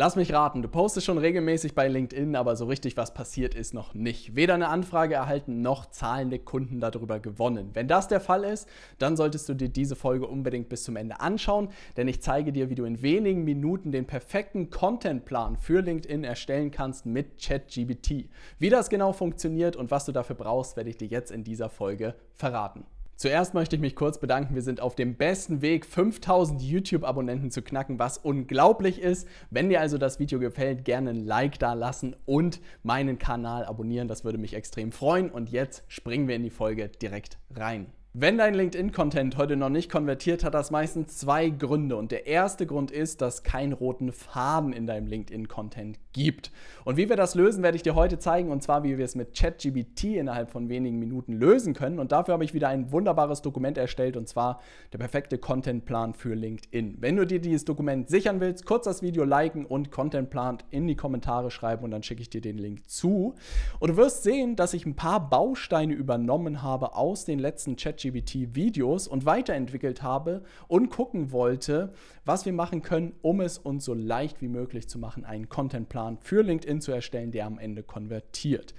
Lass mich raten, du postest schon regelmäßig bei LinkedIn, aber so richtig was passiert ist noch nicht. Weder eine Anfrage erhalten noch zahlende Kunden darüber gewonnen. Wenn das der Fall ist, dann solltest du dir diese Folge unbedingt bis zum Ende anschauen, denn ich zeige dir, wie du in wenigen Minuten den perfekten Contentplan für LinkedIn erstellen kannst mit ChatGBT. Wie das genau funktioniert und was du dafür brauchst, werde ich dir jetzt in dieser Folge verraten. Zuerst möchte ich mich kurz bedanken. Wir sind auf dem besten Weg, 5000 YouTube-Abonnenten zu knacken, was unglaublich ist. Wenn dir also das Video gefällt, gerne ein Like da lassen und meinen Kanal abonnieren. Das würde mich extrem freuen. Und jetzt springen wir in die Folge direkt rein. Wenn dein LinkedIn-Content heute noch nicht konvertiert, hat das meistens zwei Gründe. Und der erste Grund ist, dass es keinen roten Faden in deinem LinkedIn-Content gibt. Und wie wir das lösen, werde ich dir heute zeigen. Und zwar, wie wir es mit ChatGBT innerhalb von wenigen Minuten lösen können. Und dafür habe ich wieder ein wunderbares Dokument erstellt. Und zwar der perfekte Contentplan für LinkedIn. Wenn du dir dieses Dokument sichern willst, kurz das Video liken und Contentplan in die Kommentare schreiben. Und dann schicke ich dir den Link zu. Und du wirst sehen, dass ich ein paar Bausteine übernommen habe aus den letzten Chat ChatGBT Videos und weiterentwickelt habe und gucken wollte, was wir machen können, um es uns so leicht wie möglich zu machen, einen Contentplan für LinkedIn zu erstellen, der am Ende konvertiert.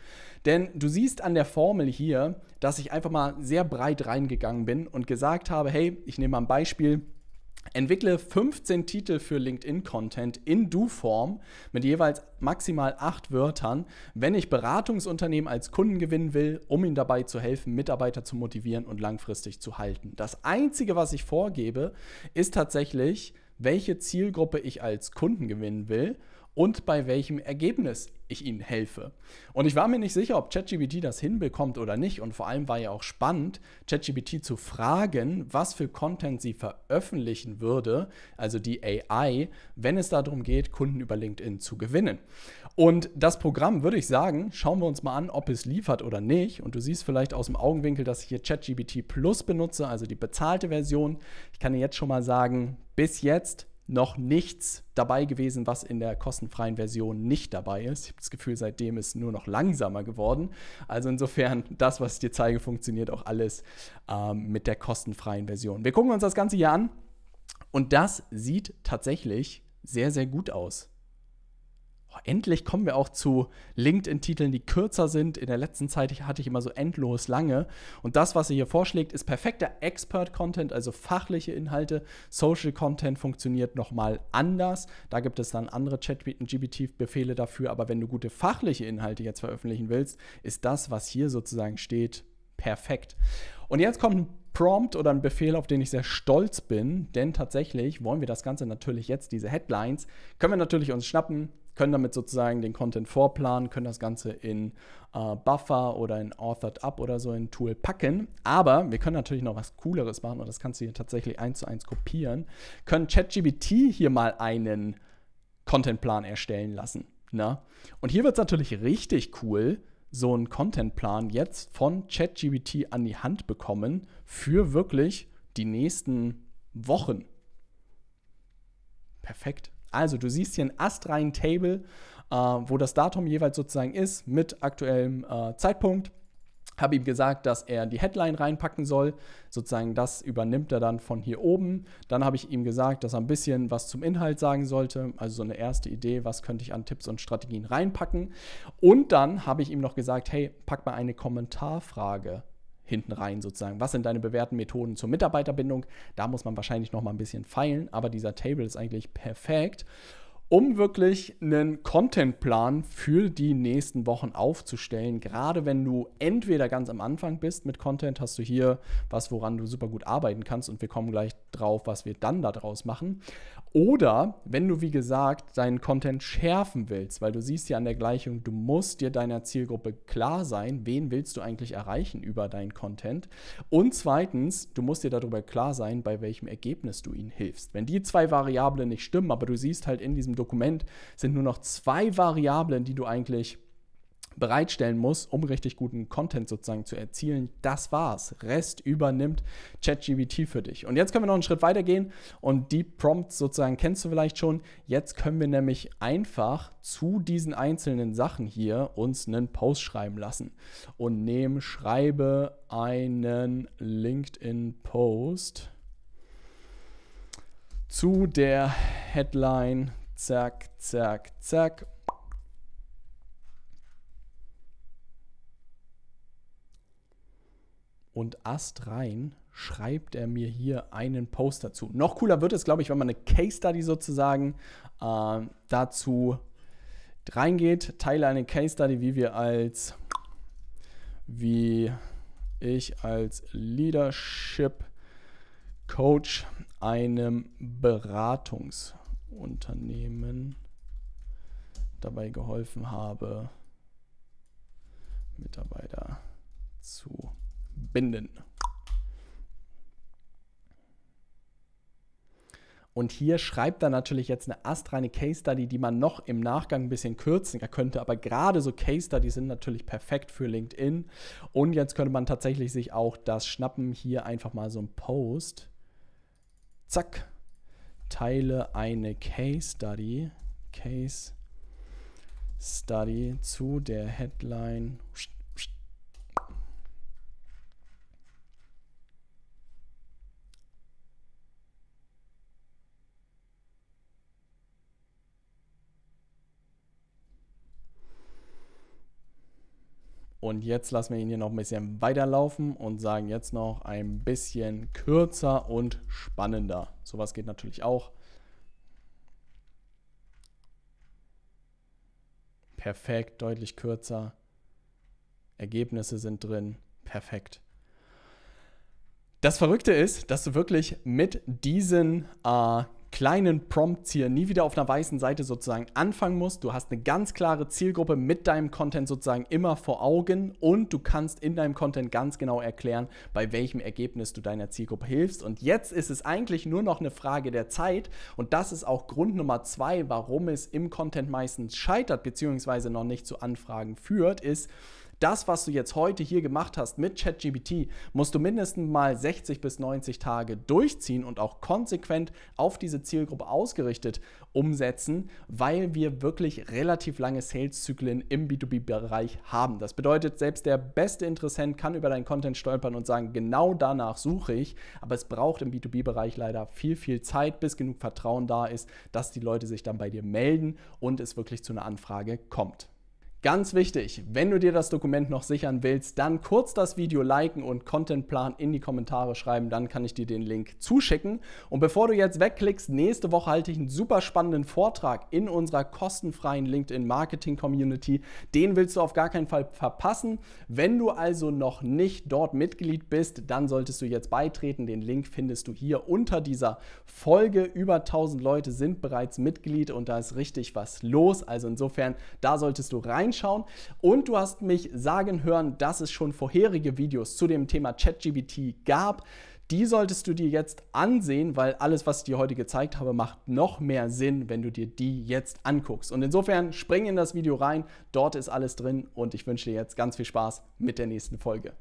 Denn du siehst an der Formel hier, dass ich einfach mal sehr breit reingegangen bin und gesagt habe, hey, ich nehme mal ein Beispiel, Entwickle 15 Titel für LinkedIn-Content in Du-Form mit jeweils maximal 8 Wörtern, wenn ich Beratungsunternehmen als Kunden gewinnen will, um ihnen dabei zu helfen, Mitarbeiter zu motivieren und langfristig zu halten. Das Einzige, was ich vorgebe, ist tatsächlich, welche Zielgruppe ich als Kunden gewinnen will und bei welchem Ergebnis ich ihnen helfe. Und ich war mir nicht sicher, ob ChatGPT das hinbekommt oder nicht. Und vor allem war ja auch spannend, ChatGPT zu fragen, was für Content sie veröffentlichen würde, also die AI, wenn es darum geht, Kunden über LinkedIn zu gewinnen. Und das Programm, würde ich sagen, schauen wir uns mal an, ob es liefert oder nicht. Und du siehst vielleicht aus dem Augenwinkel, dass ich hier ChatGPT Plus benutze, also die bezahlte Version. Ich kann dir jetzt schon mal sagen, bis jetzt noch nichts dabei gewesen, was in der kostenfreien Version nicht dabei ist. Ich habe das Gefühl, seitdem ist nur noch langsamer geworden. Also insofern, das, was ich dir zeige, funktioniert auch alles ähm, mit der kostenfreien Version. Wir gucken uns das Ganze hier an und das sieht tatsächlich sehr, sehr gut aus endlich kommen wir auch zu LinkedIn-Titeln, die kürzer sind. In der letzten Zeit hatte ich immer so endlos lange. Und das, was ihr hier vorschlägt, ist perfekter Expert-Content, also fachliche Inhalte. Social-Content funktioniert nochmal anders. Da gibt es dann andere Chat-GBT-Befehle dafür. Aber wenn du gute fachliche Inhalte jetzt veröffentlichen willst, ist das, was hier sozusagen steht, perfekt. Und jetzt kommt ein Prompt oder ein Befehl, auf den ich sehr stolz bin, denn tatsächlich wollen wir das Ganze natürlich jetzt, diese Headlines, können wir natürlich uns schnappen, können damit sozusagen den Content vorplanen, können das Ganze in äh, Buffer oder in Authored Up oder so ein Tool packen. Aber wir können natürlich noch was Cooleres machen und das kannst du hier tatsächlich eins zu eins kopieren. Können ChatGBT hier mal einen Contentplan erstellen lassen. Na? Ne? Und hier wird es natürlich richtig cool, so einen Contentplan jetzt von ChatGBT an die Hand bekommen für wirklich die nächsten Wochen. Perfekt. Also du siehst hier ein astrein Table, äh, wo das Datum jeweils sozusagen ist mit aktuellem äh, Zeitpunkt. Habe ihm gesagt, dass er die Headline reinpacken soll. Sozusagen das übernimmt er dann von hier oben. Dann habe ich ihm gesagt, dass er ein bisschen was zum Inhalt sagen sollte. Also so eine erste Idee, was könnte ich an Tipps und Strategien reinpacken. Und dann habe ich ihm noch gesagt, hey, pack mal eine Kommentarfrage hinten rein sozusagen. Was sind deine bewährten Methoden zur Mitarbeiterbindung? Da muss man wahrscheinlich noch mal ein bisschen feilen, aber dieser Table ist eigentlich perfekt, um wirklich einen Contentplan für die nächsten Wochen aufzustellen. Gerade wenn du entweder ganz am Anfang bist mit Content, hast du hier was, woran du super gut arbeiten kannst und wir kommen gleich drauf, was wir dann daraus machen. Oder wenn du, wie gesagt, deinen Content schärfen willst, weil du siehst ja an der Gleichung, du musst dir deiner Zielgruppe klar sein, wen willst du eigentlich erreichen über deinen Content. Und zweitens, du musst dir darüber klar sein, bei welchem Ergebnis du ihnen hilfst. Wenn die zwei Variablen nicht stimmen, aber du siehst halt in diesem Dokument sind nur noch zwei Variablen, die du eigentlich bereitstellen muss, um richtig guten Content sozusagen zu erzielen. Das war's. Rest übernimmt ChatGBT für dich. Und jetzt können wir noch einen Schritt weiter gehen und die Prompts sozusagen kennst du vielleicht schon. Jetzt können wir nämlich einfach zu diesen einzelnen Sachen hier uns einen Post schreiben lassen und nehmen schreibe einen LinkedIn Post zu der Headline zack zack zack und astrein schreibt er mir hier einen Post dazu. Noch cooler wird es, glaube ich, wenn man eine Case Study sozusagen äh, dazu reingeht. Teile eine Case Study, wie wir als, wie ich als Leadership Coach einem Beratungsunternehmen dabei geholfen habe, Mitarbeiter zu binden. Und hier schreibt er natürlich jetzt eine astreine Case Study, die man noch im Nachgang ein bisschen kürzen könnte. Aber gerade so Case Studies sind natürlich perfekt für LinkedIn. Und jetzt könnte man tatsächlich sich auch das schnappen. Hier einfach mal so ein Post. Zack. Teile eine Case Study. Case Study zu der Headline. Und jetzt lassen wir ihn hier noch ein bisschen weiterlaufen und sagen jetzt noch ein bisschen kürzer und spannender. Sowas geht natürlich auch. Perfekt, deutlich kürzer. Ergebnisse sind drin. Perfekt. Das Verrückte ist, dass du wirklich mit diesen äh, kleinen Prompts hier nie wieder auf einer weißen Seite sozusagen anfangen musst. Du hast eine ganz klare Zielgruppe mit deinem Content sozusagen immer vor Augen und du kannst in deinem Content ganz genau erklären, bei welchem Ergebnis du deiner Zielgruppe hilfst. Und jetzt ist es eigentlich nur noch eine Frage der Zeit und das ist auch Grund Nummer zwei, warum es im Content meistens scheitert bzw. noch nicht zu Anfragen führt, ist, das, was du jetzt heute hier gemacht hast mit ChatGBT, musst du mindestens mal 60 bis 90 Tage durchziehen und auch konsequent auf diese Zielgruppe ausgerichtet umsetzen, weil wir wirklich relativ lange Sales-Zyklen im B2B-Bereich haben. Das bedeutet, selbst der beste Interessent kann über deinen Content stolpern und sagen, genau danach suche ich, aber es braucht im B2B-Bereich leider viel, viel Zeit, bis genug Vertrauen da ist, dass die Leute sich dann bei dir melden und es wirklich zu einer Anfrage kommt. Ganz wichtig, wenn du dir das Dokument noch sichern willst, dann kurz das Video liken und Contentplan in die Kommentare schreiben, dann kann ich dir den Link zuschicken. Und bevor du jetzt wegklickst, nächste Woche halte ich einen super spannenden Vortrag in unserer kostenfreien LinkedIn Marketing Community. Den willst du auf gar keinen Fall verpassen. Wenn du also noch nicht dort Mitglied bist, dann solltest du jetzt beitreten. Den Link findest du hier unter dieser Folge. Über 1000 Leute sind bereits Mitglied und da ist richtig was los. Also insofern, da solltest du rein reinschauen. Und du hast mich sagen hören, dass es schon vorherige Videos zu dem Thema ChatGBT gab. Die solltest du dir jetzt ansehen, weil alles, was ich dir heute gezeigt habe, macht noch mehr Sinn, wenn du dir die jetzt anguckst. Und insofern spring in das Video rein, dort ist alles drin und ich wünsche dir jetzt ganz viel Spaß mit der nächsten Folge.